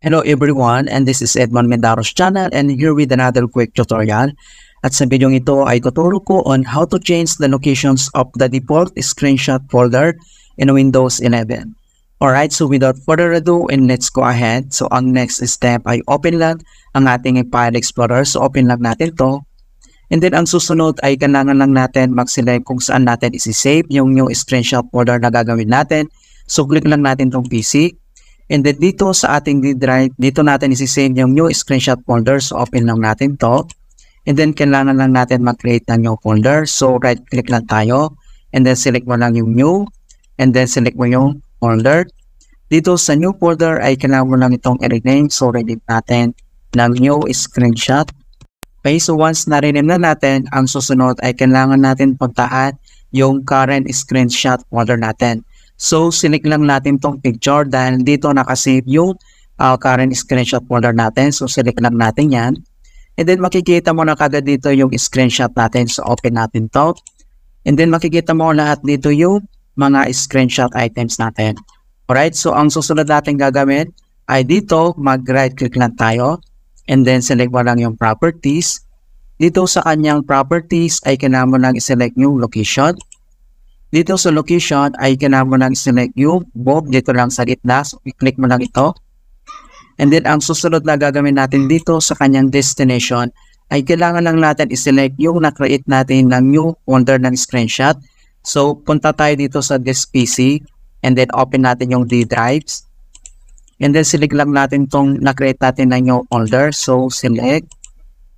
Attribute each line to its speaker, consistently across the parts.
Speaker 1: Hello everyone and this is Edmond Mendaros channel and here with another quick tutorial. At sa video ito ay tuturo ko on how to change the locations of the default screenshot folder in Windows 11. Alright, so without further ado and let's go ahead. So ang next step ay open lang ang ating file explorer. So open lang natin to. And then ang susunod ay kailangan lang natin mag-select kung saan natin isi-save yung new screenshot folder na gagawin natin. So click lang natin tong PC. And then dito sa ating read write, dito natin isi-save yung new screenshot folder. So open lang natin to. And then kailangan lang natin mag-create ng new folder. So right click lang tayo. And then select mo lang yung new. And then select mo yung folder. Dito sa new folder ay kailangan mo lang itong i-rename. So rename natin ng new screenshot. Okay, so once na-rename na natin, ang susunod ay kailangan natin puntahan yung current screenshot folder natin. So, sinik lang natin tong picture dahil dito nakasave yung uh, current screenshot folder natin. So, silik lang natin yan. And then, makikita mo na kagad dito yung screenshot natin. So, open natin to. And then, makikita mo lahat dito yung mga screenshot items natin. Alright? So, ang susunod natin gagawin ay dito, mag-right click lang tayo. And then, select mo lang yung properties. Dito sa kanyang properties ay kailangan mo lang i-select yung location. Dito sa location ay kailangan mo lang select yung bob dito lang sa gitna. So, i-click mo lang ito. And then, ang susunod na gagawin natin dito sa kanyang destination ay kailangan lang natin i-select yung na-create natin ng new folder ng screenshot. So, punta tayo dito sa this PC and then open natin yung D drives. And then, select lang natin tong na-create natin na new folder. So, select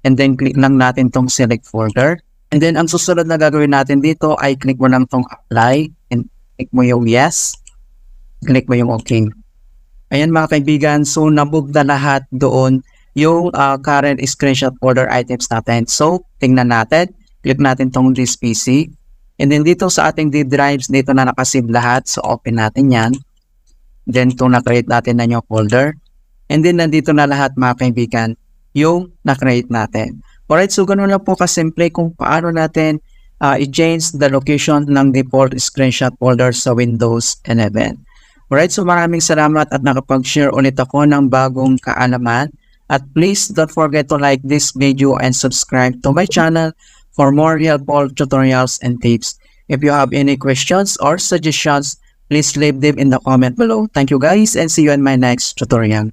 Speaker 1: and then click lang natin tong select folder. And then, ang susunod na gagawin natin dito ay click mo lang tong apply and click mo yung yes. Click mo yung okay. Ayan mga kaibigan, so nabog na lahat doon yung uh, current screenshot order items natin. So, tingnan natin. Click natin tong this PC. And then dito sa ating D drives, dito na nakasave lahat. So, open natin yan. Then, itong na-create natin na yung folder. And then, nandito na lahat mga kaibigan, yung na-create natin. Alright, so ganun lang po kasimple kung paano natin uh, i-change the location ng default screenshot folder sa Windows 11. Alright, so maraming salamat at nakapag-share ulit ako ng bagong kaalaman. At please don't forget to like this video and subscribe to my channel for more helpful tutorials and tips. If you have any questions or suggestions, please leave them in the comment below. Thank you guys and see you in my next tutorial.